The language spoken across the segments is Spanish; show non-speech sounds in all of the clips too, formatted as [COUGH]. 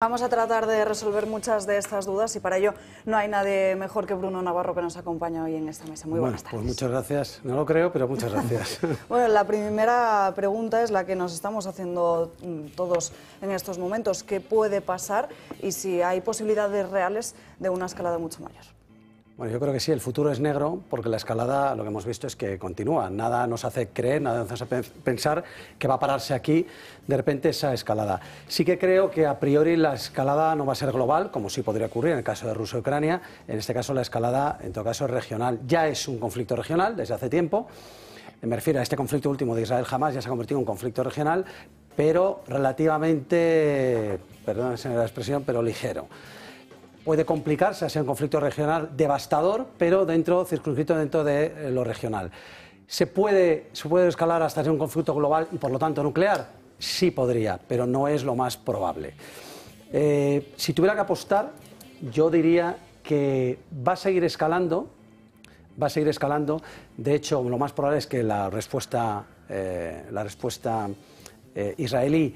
Vamos a tratar de resolver muchas de estas dudas y para ello no hay nadie mejor que Bruno Navarro que nos acompaña hoy en esta mesa. Muy buenas tardes. Pues muchas gracias. No lo creo, pero muchas gracias. [LAUGHS] bueno, la primera pregunta es la que nos estamos haciendo mm, todos en estos momentos. ¿Qué puede pasar y si hay posibilidades reales de una escalada mucho mayor? Bueno, yo creo que sí, el futuro es negro porque la escalada, lo que hemos visto es que continúa. Nada nos hace creer, nada nos hace pensar que va a pararse aquí de repente esa escalada. Sí que creo que a priori la escalada no va a ser global, como sí podría ocurrir en el caso de Rusia-Ucrania. En este caso la escalada, en todo caso, es regional. Ya es un conflicto regional desde hace tiempo. Me refiero a este conflicto último de Israel jamás, ya se ha convertido en un conflicto regional, pero relativamente, perdón la expresión, pero ligero puede complicarse hacia un conflicto regional devastador, pero dentro, circunscrito dentro de eh, lo regional. ¿Se puede, ¿Se puede escalar hasta ser un conflicto global y por lo tanto nuclear? Sí podría, pero no es lo más probable. Eh, si tuviera que apostar, yo diría que va a seguir escalando, va a seguir escalando. De hecho, lo más probable es que la respuesta, eh, la respuesta israelí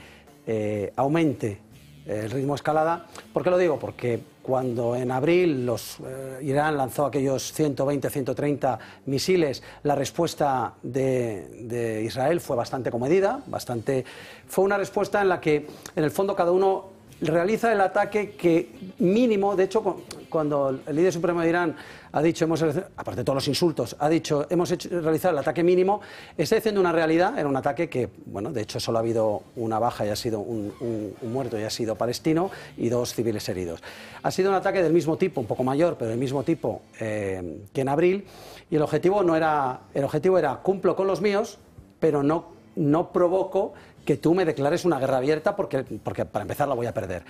aumente el ritmo de escalada. ¿Por qué lo digo? Porque cuando en abril los, eh, Irán lanzó aquellos 120, 130 misiles, la respuesta de, de, Israel fue bastante comedida, bastante, fue una respuesta en la que, en el fondo, cada uno realiza el ataque que mínimo, de hecho, cuando el líder supremo de Irán ha dicho, hemos, aparte de todos los insultos, ha dicho, hemos hecho, realizado el ataque mínimo, está diciendo una realidad, era un ataque que, bueno, de hecho solo ha habido una baja y ha sido un, muerto y ha sido palestino y dos civiles heridos. Ha sido un ataque del mismo tipo, un poco mayor, pero del mismo tipo eh, que en abril, y el objetivo no era, el objetivo era cumplo con los míos, pero no, no provoco que tú me declares una guerra abierta porque, porque para empezar la voy a perder.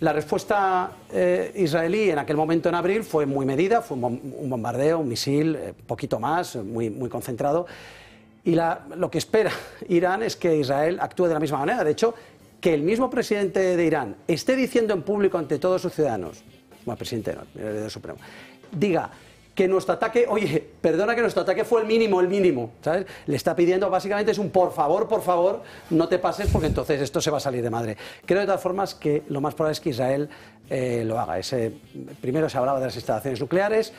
La respuesta eh, israelí en aquel momento en abril fue muy medida, fue un, bombardeo, un misil, eh, poquito más, muy, muy concentrado. Y lo que espera [LAUGHS] Irán es que Israel actúe de la misma manera. De hecho, que el mismo presidente de Irán esté diciendo en público ante todos sus ciudadanos, bueno, presidente no, el supremo, diga, que nuestro ataque, oye, perdona que nuestro ataque fue el mínimo, el mínimo, ¿sabes? Le está pidiendo, básicamente es un por favor, por favor, no te pases porque entonces esto se va a salir de madre. Creo de todas formas que lo más probable es que Israel eh, lo haga. primero se hablaba de las instalaciones nucleares,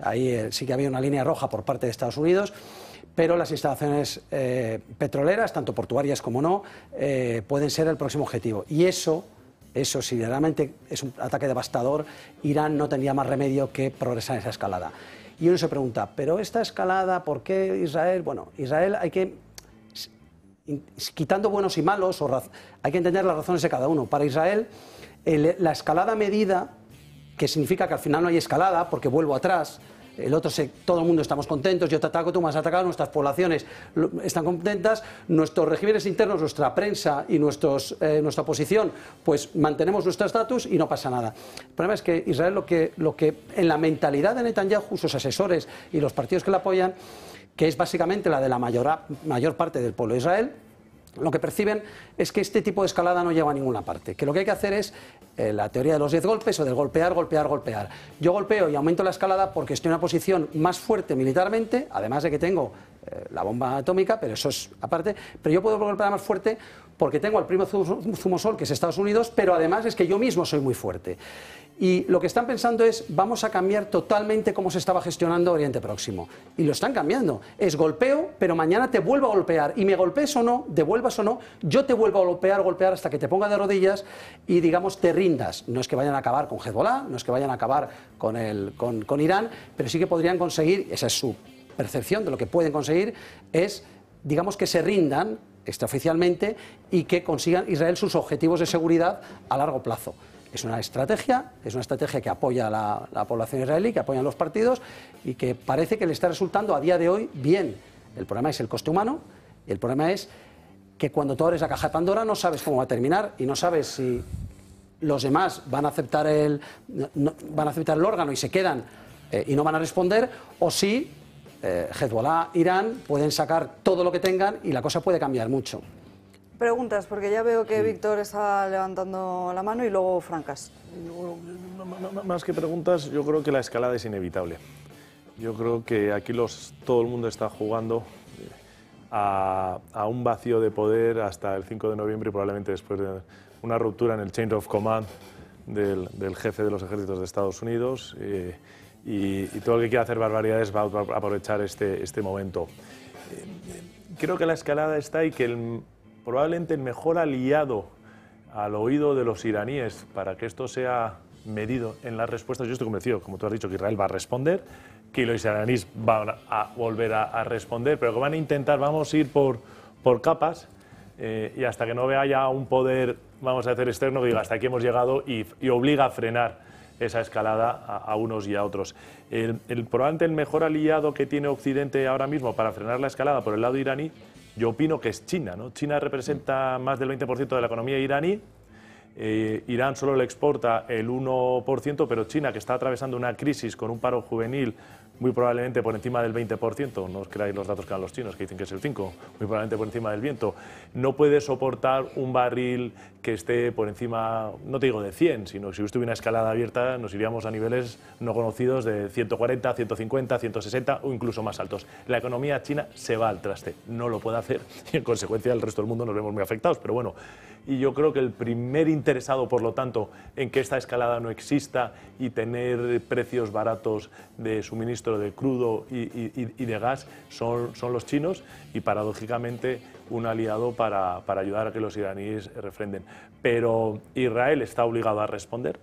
ahí eh, sí que había una línea roja por parte de Estados Unidos pero las instalaciones eh, petroleras, tanto portuarias como no, pueden ser el próximo objetivo. Y eso eso, si realmente es un ataque devastador, Irán no tendría más remedio que progresar en esa escalada. Y uno se pregunta, ¿pero esta escalada, por qué Israel? Bueno, Israel hay que quitando buenos y malos, hay que entender las razones de cada uno. Para Israel, la escalada medida, que significa que al final no hay escalada, porque vuelvo atrás, el otro se, todo el mundo estamos contentos, yo te ataco, tú me has atacado, nuestras poblaciones están contentas, nuestros regímenes internos, nuestra prensa y eh, nuestra oposición... pues mantenemos nuestro estatus y no pasa nada. El problema es que Israel lo que, en la mentalidad de Netanyahu, sus asesores y los partidos que le apoyan, que es básicamente la de la mayor parte del pueblo de Israel, lo que perciben es que este tipo de escalada no lleva a ninguna parte, que lo que hay que hacer es eh, la teoría de los 10 golpes o del golpear, golpear, golpear. Yo golpeo y aumento la escalada porque estoy en una posición más fuerte militarmente, además de que tengo eh, la bomba atómica, pero eso es aparte. Pero yo puedo para más fuerte porque tengo al primo Zumosol, que es Estados Unidos, pero además es que yo mismo soy muy fuerte. Y lo que están pensando es, vamos a cambiar totalmente cómo se estaba gestionando Oriente Próximo. Y lo están cambiando. Es golpeo, pero mañana te vuelvo a golpear. Y me golpees o no, devuelvas o no, yo te vuelvo a golpear, golpear hasta que te ponga de rodillas y, digamos, te rindas. No es que vayan a acabar con Hezbollah, no es que vayan a acabar con, con Irán, pero sí que podrían conseguir, esa es su percepción de lo que pueden conseguir es, digamos, que se rindan extraoficialmente y que consigan Israel sus objetivos de seguridad a largo plazo. Es una estrategia, es una estrategia que apoya a la, población israelí, que apoyan los partidos y que parece que le está resultando a día de hoy bien. El problema es el coste humano el problema es que cuando tú abres la caja de Pandora no sabes cómo va a terminar y no sabes si los demás van a aceptar el, órgano y se quedan eh, y no van a responder o si eh, Hezbollah, Irán, pueden sacar todo lo que tengan y la cosa puede cambiar mucho. Preguntas, porque ya veo que Víctor está levantando la mano y luego Francas. más que preguntas, yo creo que la escalada es inevitable. Yo creo que aquí los, todo el mundo está jugando eh, a, un vacío de poder hasta el 5 de noviembre y probablemente después de una ruptura en el change of command del, jefe de los ejércitos de Estados Unidos. Eh, y, todo el que quiera hacer barbaridades va a aprovechar este, este momento. Eh, creo que la escalada está y que probablemente el mejor aliado al oído de los iraníes para que esto sea medido en las respuestas, yo estoy convencido, como tú has dicho, que Israel va a responder, que los iraníes van a volver a, responder, pero que van a intentar, vamos a ir por, por capas eh, y hasta que no vea ya un poder, vamos a hacer externo, que diga hasta aquí hemos llegado y obliga a frenar esa escalada a, unos y a otros. El, el, probablemente el mejor aliado que tiene Occidente ahora mismo para frenar la escalada por el lado iraní, yo opino que es China. China representa más del 20% de la economía iraní. Eh, Irán solo le exporta el 1%, pero China, que está atravesando una crisis con un paro juvenil muy probablemente por encima del 20%, no os creáis los datos que dan los chinos, que dicen que es el 5%, muy probablemente por encima del viento, no puede soportar un barril que esté por encima, no te digo de 100, sino que si hubiera una escalada abierta nos iríamos a niveles no conocidos de 140, 150, 160 o incluso más altos. La economía china se va al traste, no lo puede hacer y en consecuencia el resto del mundo nos vemos muy afectados, pero bueno, y yo creo que el primer interesado, por lo tanto, en que esta escalada no exista y tener precios baratos de suministro de crudo y, de gas son, son los chinos y paradójicamente un aliado para, para ayudar a que los iraníes refrenden. Pero Israel está obligado a responder,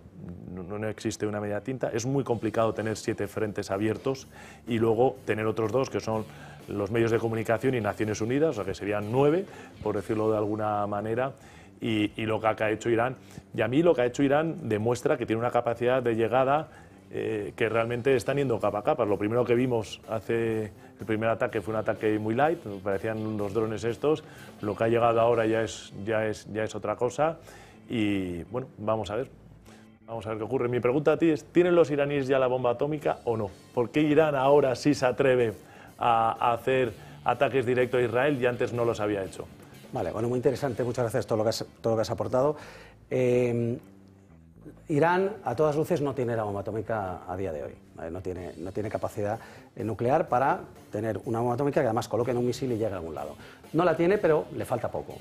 no, existe una media tinta. Es muy complicado tener siete frentes abiertos y luego tener otros dos, que son los medios de comunicación y Naciones Unidas, o sea que serían nueve, por decirlo de alguna manera. y lo que ha hecho Irán. Y a mí lo que ha hecho Irán demuestra que tiene una capacidad de llegada eh, que realmente están yendo capa a capa. Lo primero que vimos hace el primer ataque fue un ataque muy light, parecían unos drones estos. Lo que ha llegado ahora ya es, ya es, ya es otra cosa. Y bueno, vamos a ver. Vamos a ver qué ocurre. Mi pregunta a ti es, ¿tienen los iraníes ya la bomba atómica o no? ¿Por qué Irán ahora sí se atreve a, hacer ataques directos a Israel y antes no los había hecho? Vale, bueno, muy interesante. Muchas gracias por todo lo que has, todo lo que has aportado. Eh, Irán, a todas luces, no tiene la bomba atómica a día de hoy. No, tiene, capacidad eh, nuclear para tener una bomba atómica que además coloque en un misil y llegue a algún lado. No la tiene, pero le falta poco.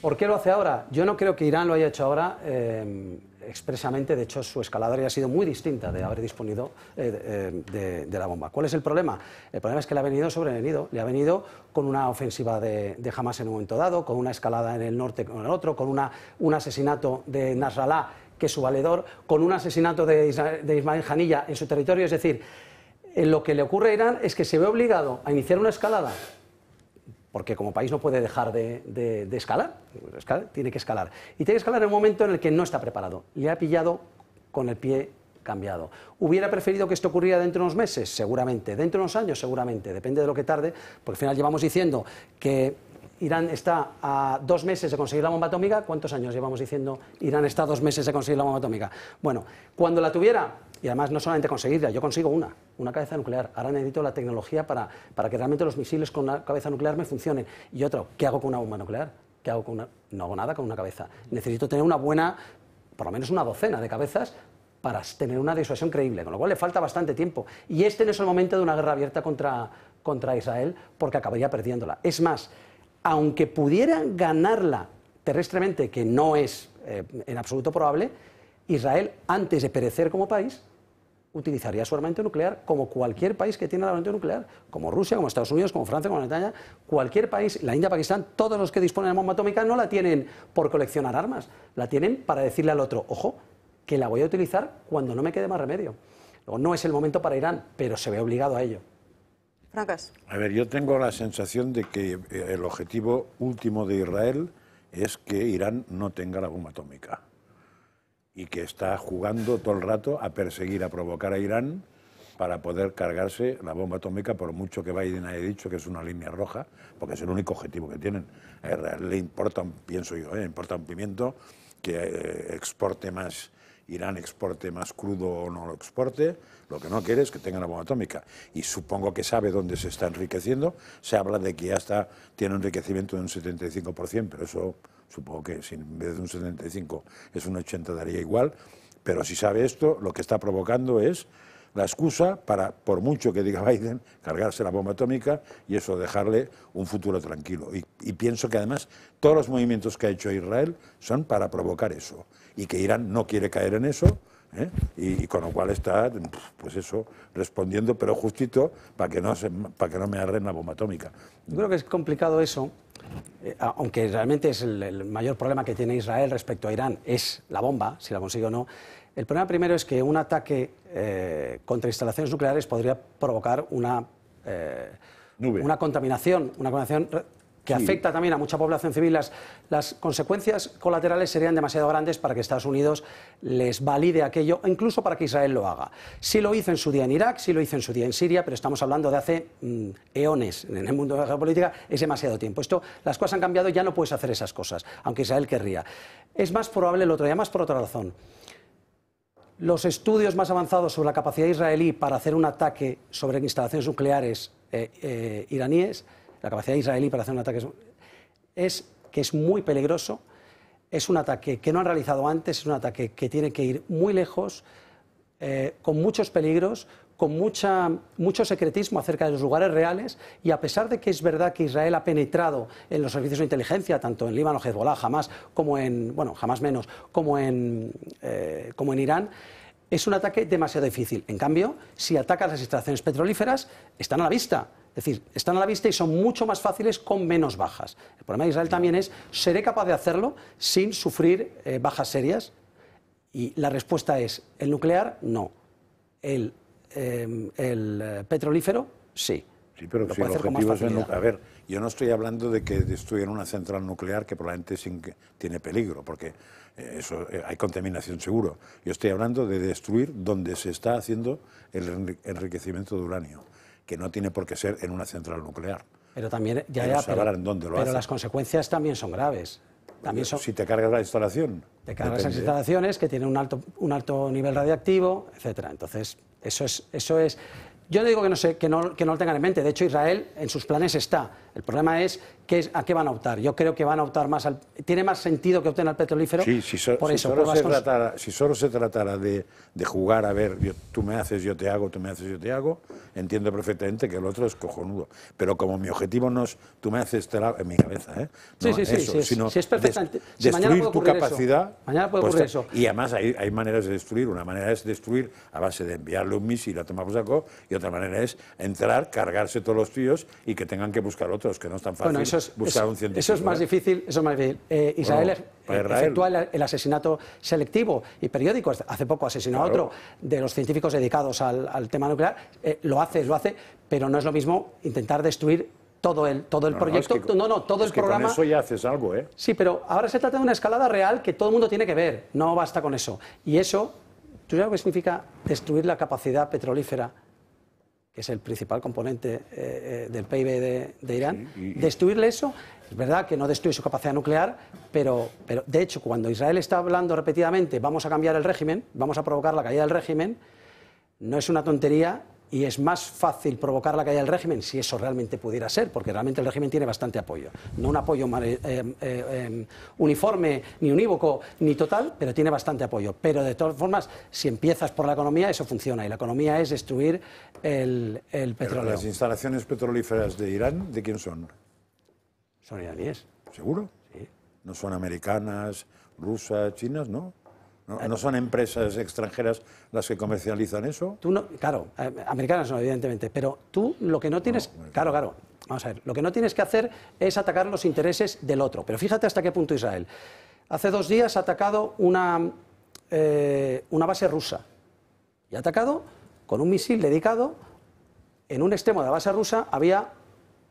¿Por qué lo hace ahora? Yo no creo que Irán lo haya hecho ahora eh, expresamente. De hecho, su escalada ha sido muy distinta de haber disponido eh, de, la bomba. ¿Cuál es el problema? El problema es que le ha venido sobrevenido. Le ha venido con una ofensiva de, Hamas en un momento dado, con una escalada en el norte con el otro, con una, un asesinato de Nasrallah que su valedor con un asesinato de, Ismael Janilla en su territorio. Es decir, eh, lo que le ocurre a Irán es que se ve obligado a iniciar una escalada, porque como país no puede dejar de, escalar, pues tiene que escalar. Y tiene que escalar en un momento en el que no está preparado. Le ha pillado con el pie cambiado. ¿Hubiera preferido que esto ocurriera dentro de unos meses? Seguramente. ¿Dentro de unos años? Seguramente. Depende de lo que tarde, porque al final llevamos diciendo que Irán está a dos meses de conseguir la bomba atómica. ¿Cuántos años llevamos diciendo Irán está a dos meses de conseguir la bomba atómica? Bueno, cuando la tuviera, y además no solamente conseguirla, yo consigo una, una cabeza nuclear. Ahora necesito la tecnología para, que realmente los misiles con una cabeza nuclear me funcionen. Y otro, ¿qué hago con una bomba nuclear? ¿Qué hago con una? No hago nada con una cabeza. Necesito tener una buena, por lo menos una docena de cabezas para tener una disuasión creíble, con lo cual le falta bastante tiempo. Y este no es el momento de una guerra abierta contra, contra Israel, porque acabaría perdiéndola. Es más, aunque pudieran ganarla terrestremente, que no es eh, en absoluto probable, Israel, antes de perecer como país, utilizaría su armamento nuclear como cualquier país que tiene armamento nuclear, como Rusia, como Estados Unidos, como Francia, como Bretaña, cualquier país, la India, Pakistán, todos los que disponen de bomba atómica no la tienen por coleccionar armas, la tienen para decirle al otro, ojo, que la voy a utilizar cuando no me quede más remedio. no es el momento para Irán, pero se ve obligado a ello. A ver, yo tengo la sensación de que eh, el objetivo último de Israel es que Irán no tenga la bomba atómica y que está jugando todo el rato a perseguir, a provocar a Irán para poder cargarse la bomba atómica, por mucho que Biden haya dicho que es una línea roja, porque es el único objetivo que tienen. A Israel le importa, pienso yo, eh, le importa un pimiento que eh, exporte más Irán exporte más crudo o no lo exporte, lo que no quiere es que tenga la bomba atómica. Y supongo que sabe dónde se está enriqueciendo. Se habla de que ya tiene un enriquecimiento de un 75%, pero eso supongo que si en vez de un 75 es un 80 daría igual. Pero si sabe esto, lo que está provocando es la excusa para, por mucho que diga [LAUGHS] Biden, cargarse la bomba atómica y eso dejarle un futuro tranquilo. y pienso que además todos los movimientos que ha hecho Israel son para provocar eso y que Irán no quiere caer en eso. ¿eh? Y, con lo cual está, pues eso, respondiendo, pero justito, para que no, se, para que no me arren la bomba atómica. Yo creo que es complicado eso, eh, aunque realmente es el, mayor problema que tiene Israel respecto a Irán, es la bomba, si la consigo o no. El problema primero es que un ataque eh, contra instalaciones nucleares podría provocar una, una contaminación, una contaminación que afecta también a mucha población civil, las, consecuencias colaterales serían demasiado grandes para que Estados Unidos les valide aquello, incluso para que Israel lo haga. Sí lo hizo en su día en Irak, sí lo hizo en su día en Siria, pero estamos hablando de hace mm, eones en el mundo de la geopolítica, es demasiado tiempo. Esto, las cosas han cambiado, ya no puedes hacer esas cosas, aunque Israel querría. Es más probable el otro día, más por otra razón. Los estudios más avanzados sobre la capacidad israelí para hacer un ataque sobre instalaciones nucleares eh, eh, iraníes la capacidad israelí para hacer un ataque es que es muy peligroso, es un ataque que no han realizado antes, es un ataque que tiene que ir muy lejos, eh, con muchos peligros, con mucho secretismo acerca de los lugares reales y a pesar de que es verdad que Israel ha penetrado en los servicios de inteligencia, tanto en Líbano, Hezbollah, jamás, como en, bueno, jamás menos, como en, eh, como en Irán, es un ataque demasiado difícil. En cambio, si atacas las instalaciones petrolíferas, están a la vista. Es decir, están a la vista y son mucho más fáciles con menos bajas. El problema de Israel también es, ¿seré capaz de hacerlo sin sufrir eh, bajas serias? Y la respuesta es, el nuclear, no. El, em, eh, petrolífero, sí. Sí, pero si el objetivo es... El, a ver, yo no estoy hablando de que destruyan una central nuclear que probablemente tiene peligro, porque eh, hay contaminación seguro. Yo estoy hablando de destruir donde se está haciendo el enriquecimiento de uranio que no tiene por qué ser en una central nuclear. Pero también, ya, ya pero, las consecuencias también son graves. También son, si te cargas la instalación. Te cargas las instalaciones que tienen un alto, nivel radiactivo, etcétera. Entonces, eso es, eso es. Yo no digo que no, sé, que, no, que no lo tengan en mente. De hecho, Israel en sus planes está el problema es a qué van a optar. Yo creo que van a optar más al... ¿Tiene más sentido que opten al petrolífero? Sí, si, solo, se tratara, si solo se tratara de, jugar, a ver, tú me haces, yo te hago, tú me haces, yo te hago, entiendo perfectamente que el otro es cojonudo. Pero como mi objetivo no es tú me haces, te la... en mi cabeza, ¿eh? sí, sí, sí, Si es perfectamente. destruir tu capacidad. Mañana puede pues eso. Y además hay, maneras de destruir. Una manera es destruir a base de enviarle un misil a tomar por y otra manera es entrar, cargarse todos los tíos y que tengan que buscar otro que no es tan eso es, buscar un científico. Eso es más ¿eh? difícil, más difícil. Eh, Israel, efectúa el, asesinato selectivo y periódico. Hace poco asesinó a otro de los científicos dedicados al, tema nuclear. Eh, lo hace, lo hace, pero no es lo mismo intentar destruir todo el, todo el proyecto, no, no, todo el programa. Con eso ya haces algo, ¿eh? Sí, pero ahora se trata de una escalada real que todo el mundo tiene que ver, no basta con eso. Y eso, ¿tú sabes lo que significa destruir la capacidad petrolífera que es el principal componente eh, eh, del PIB de, Irán, destruirle eso. Es verdad que no destruye su capacidad nuclear, pero, pero de hecho cuando Israel está hablando repetidamente vamos a cambiar el régimen, vamos a provocar la caída del régimen, no es una tontería y es más fácil provocar la caída del régimen, si eso realmente pudiera ser, porque realmente el régimen tiene bastante apoyo. No un apoyo eh, eh, eh, uniforme, ni unívoco, ni total, pero tiene bastante apoyo. Pero de todas formas, si empiezas por la economía, eso funciona. Y la economía es destruir el, el petróleo. ¿Las instalaciones petrolíferas de Irán, de quién son? Son iraníes. ¿Seguro? Sí. No son americanas, rusas, chinas, ¿no? ¿No, son empresas extranjeras las que comercializan eso? Tú no, claro, eh, americanas no, evidentemente, pero tú lo que no tienes, pues claro, claro, vamos a ver, lo que no tienes que hacer es atacar los intereses del otro. Pero fíjate hasta qué punto Israel. Hace dos días ha atacado una, eh, base rusa y ha atacado con un misil dedicado. En un extremo de la base rusa había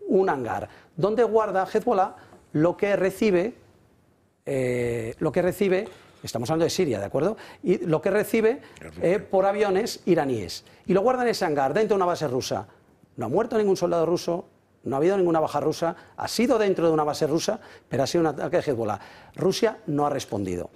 un hangar donde guarda Hezbollah lo que recibe, eh, lo que recibe Estamos hablando de Siria, ¿de acuerdo? Y lo que recibe eh, por aviones iraníes. Y lo guardan en ese hangar, dentro de una base rusa. No ha muerto ningún soldado ruso, no ha habido ninguna baja rusa, ha sido dentro de una base rusa, pero ha sido un ataque de Hezbollah. Rusia no ha respondido.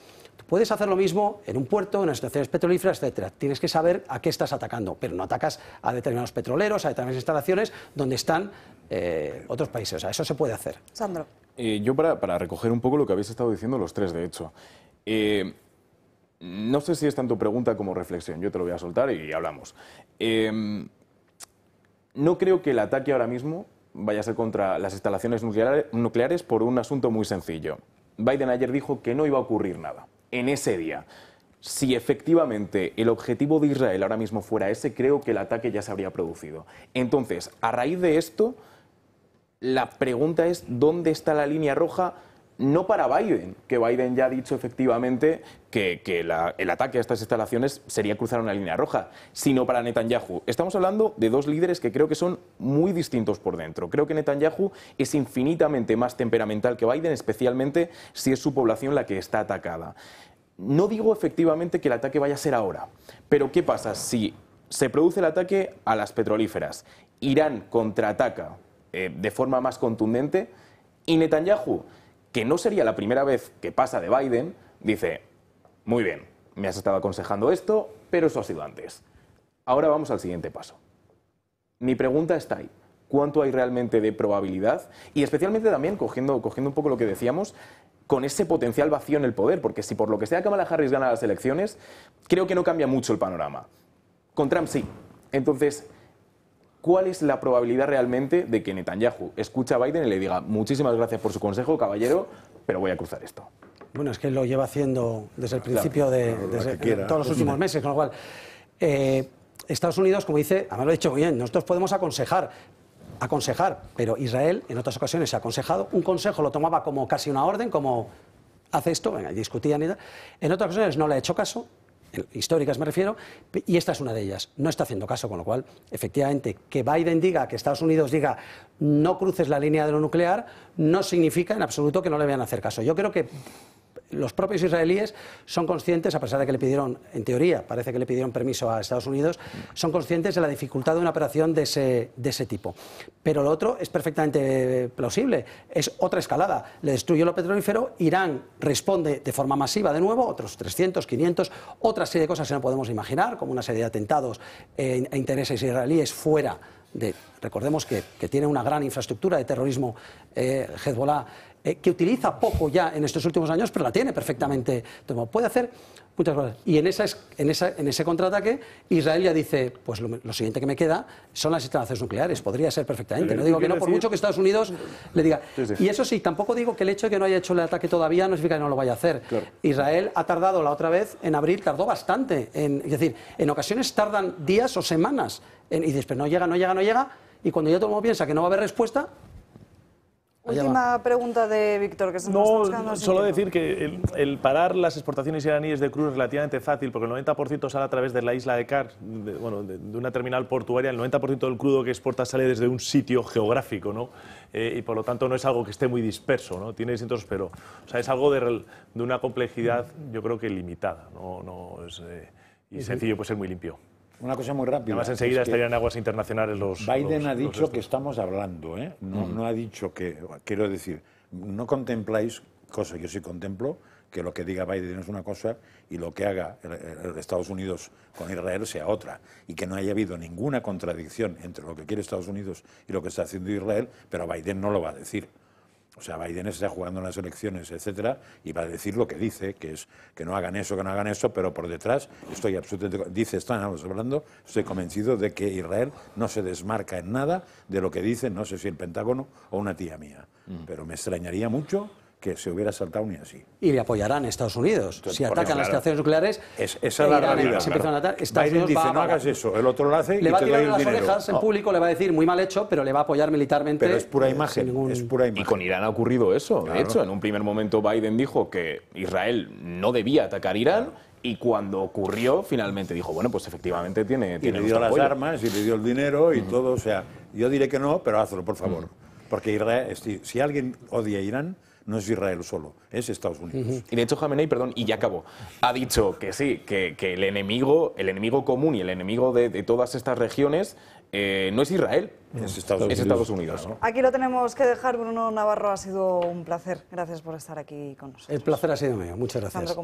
Puedes hacer lo mismo en un puerto, en estaciones petrolíferas, etc. Tienes que saber a qué estás atacando, pero no atacas a determinados petroleros, a determinadas instalaciones donde están eh, otros países. O sea, eso se puede hacer. Sandro. Eh, yo para recoger un poco lo que habéis estado diciendo los tres, de hecho. Eh, no sé si es tanto pregunta como reflexión, yo te lo voy a soltar y hablamos. Eh, no creo que el ataque ahora mismo vaya a ser contra las instalaciones nucleares por un asunto muy sencillo. Biden ayer dijo que no iba a ocurrir nada en ese día. Si efectivamente el objetivo de Israel ahora mismo fuera ese, creo que el ataque ya se habría producido. Entonces, a raíz de esto, la pregunta es, ¿dónde está la línea roja? no para Biden, que Biden ya ha dicho efectivamente que, el ataque a estas instalaciones sería cruzar una línea roja, sino para Netanyahu. Estamos hablando de dos líderes que creo que son muy distintos por dentro. Creo que Netanyahu es infinitamente más temperamental que Biden, especialmente si es su población la que está atacada. No digo efectivamente que el ataque vaya a ser ahora, pero ¿qué pasa si se produce el ataque a las petrolíferas? Irán contraataca eh, de forma más contundente y Netanyahu que no sería la primera vez que pasa de Biden, dice, muy bien, me has estado aconsejando esto, pero eso ha sido antes. Ahora vamos al siguiente paso. Mi pregunta está ahí. ¿Cuánto hay realmente de probabilidad? Y especialmente también, cogiendo, cogiendo un poco lo que decíamos, con ese potencial vacío en el poder, porque si por lo que sea Kamala Harris gana las elecciones, creo que no cambia mucho el panorama. Con Trump sí. Entonces, ¿cuál es la probabilidad realmente de que Netanyahu escuche a Biden y le diga muchísimas gracias por su consejo, caballero, pero voy a cruzar esto? Bueno, es que lo lleva haciendo desde el principio de, todos los últimos meses, con lo cual eh, Estados Unidos, como dice, además lo ha dicho bien, nosotros podemos aconsejar, aconsejar, pero Israel en otras ocasiones se ha aconsejado, un consejo lo tomaba como casi una orden, como hace esto, venga, discutían y En otras ocasiones no le ha hecho caso, históricas me refiero, y esta es una de ellas. No está haciendo caso, con lo cual, efectivamente, que Biden diga, que Estados Unidos diga, no cruces la línea de lo nuclear, no significa en absoluto que no le vayan a hacer caso. Yo creo que los propios israelíes son conscientes, a pesar de que le pidieron, en teoría, parece que le pidieron permiso a Estados Unidos, son conscientes de la dificultad de una operación de ese, de ese tipo. Pero lo otro es perfectamente eh, plausible, es otra escalada. Le destruyó lo petrolífero, Irán responde de forma masiva de nuevo, otros 300, 500, otra serie de cosas que no podemos imaginar, como una serie de atentados e intereses israelíes fuera de, recordemos que, tiene una gran infraestructura de terrorismo eh, Hezbollah eh, que utiliza poco ya en estos últimos años, pero la tiene perfectamente. puede hacer muchas cosas. Y en, ese contraataque, Israel ya dice, pues lo, siguiente que me queda son las instalaciones nucleares. Podría ser perfectamente. No digo que no, por mucho que Estados Unidos le diga. Y eso sí, tampoco digo que el hecho de que no haya hecho el ataque todavía no significa que no lo vaya a hacer. Israel ha tardado la otra vez, en abril tardó bastante. es decir, en ocasiones tardan días o semanas. y dices, pero no llega, no llega, no llega. Y cuando ya todo el mundo piensa que no va a haber respuesta, Última pregunta de Víctor, que se nos No, solo decir que el, parar las exportaciones iraníes de crudo es relativamente fácil, porque el 90% sale a través de la isla de Kar, de, de, una terminal portuaria, el 90% del crudo que exporta sale desde un sitio geográfico, ¿no? Eh, y por lo tanto no es algo que esté muy disperso, ¿no? Tiene distintos, pero es algo de, una complejidad, yo creo que limitada, ¿no? es, eh, y sencillo, pues es muy limpio. Una cosa muy rápida. Además, enseguida estarían en aguas internacionales los. Biden ha dicho que estamos hablando, ¿eh? No, ha dicho que. Quiero decir, no contempláis, cosa yo sí contemplo, que lo que diga Biden es una cosa y lo que haga Estados Unidos con Israel sea otra, y que no haya habido ninguna contradicción entre lo que quiere Estados Unidos y lo que está haciendo Israel, pero Biden no lo va a decir. O sea, Biden está jugando en las elecciones, etcétera, y va a decir lo que dice, que es que no hagan eso, que no hagan eso, pero por detrás estoy absolutamente, dice, estamos hablando, estoy convencido de que Israel no se desmarca en nada de lo que dice, no sé si el Pentágono o una tía mía, mm. pero me extrañaría mucho que se hubiera saltado ni así. Y le apoyarán Estados Unidos. si atacan las estaciones nucleares, es, esa la realidad. Se a atacar, Biden dice, no hagas eso, el otro lo hace le va a tirar las orejas en público, le va a decir muy mal hecho, pero le va a apoyar militarmente. Pero es pura imagen, es pura Y con Irán ha ocurrido eso. De hecho, en un primer momento Biden dijo que Israel no debía atacar Irán. Y cuando ocurrió, finalmente dijo, bueno, pues efectivamente tiene... le dio las armas, y le dio el dinero, y todo, o sea, yo diré que no, pero hazlo, por favor. Porque si alguien odia a Irán, no es Israel solo, es Estados Unidos. Y de hecho Jamenei, perdón, y ya acabó, ha dicho que sí, que, el enemigo, el enemigo común y el enemigo de, todas estas regiones eh, no es Israel, es Estados Unidos. Aquí lo tenemos que dejar, Bruno Navarro, ha sido un placer. Gracias por estar aquí con nosotros. El placer ha sido mío, muchas gracias.